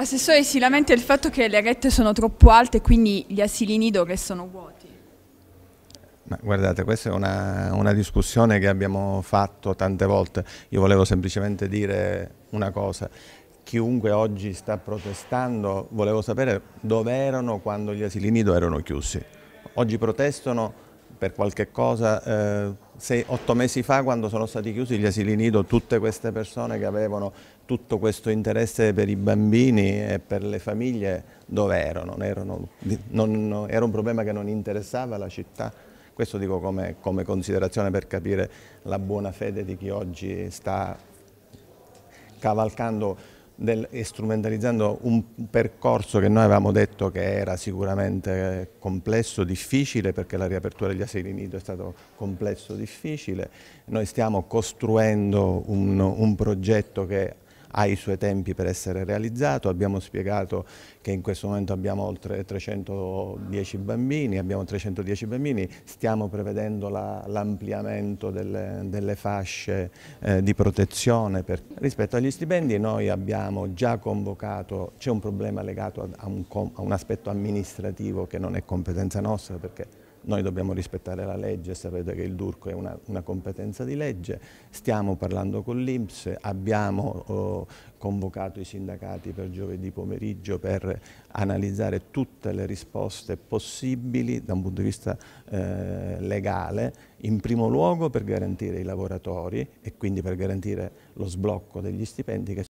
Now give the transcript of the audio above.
Assessore, si lamenta il fatto che le rette sono troppo alte e quindi gli asili nido restano vuoti. Ma guardate, questa è una, una, discussione che abbiamo fatto tante volte. Io volevo semplicemente dire una cosa. Chiunque oggi sta protestando, volevo sapere dove erano quando gli asili nido erano chiusi. Oggi protestano per qualche cosa... Eh, sei, otto mesi fa quando sono stati chiusi gli asili nido, tutte queste persone che avevano tutto questo interesse per i bambini e per le famiglie, dove erano? erano non, era un problema che non interessava la città? Questo dico come, come considerazione per capire la buona fede di chi oggi sta cavalcando del, strumentalizzando un percorso che noi avevamo detto che era sicuramente complesso, difficile, perché la riapertura degli asili nido è stato complesso, difficile. Noi stiamo costruendo un, un progetto che ha i suoi tempi per essere realizzato, abbiamo spiegato che in questo momento abbiamo oltre 310 bambini, abbiamo 310 bambini stiamo prevedendo l'ampliamento la, delle, delle, fasce eh, di protezione. Per, rispetto agli stipendi noi abbiamo già convocato, c'è un problema legato a un, a un aspetto amministrativo che non è competenza nostra perché noi dobbiamo rispettare la legge, sapete che il Durco è una, una competenza di legge, stiamo parlando con l'Inps, abbiamo oh, convocato i sindacati per giovedì pomeriggio per analizzare tutte le risposte possibili da un punto di vista eh, legale, in primo luogo per garantire i lavoratori e quindi per garantire lo sblocco degli stipendi che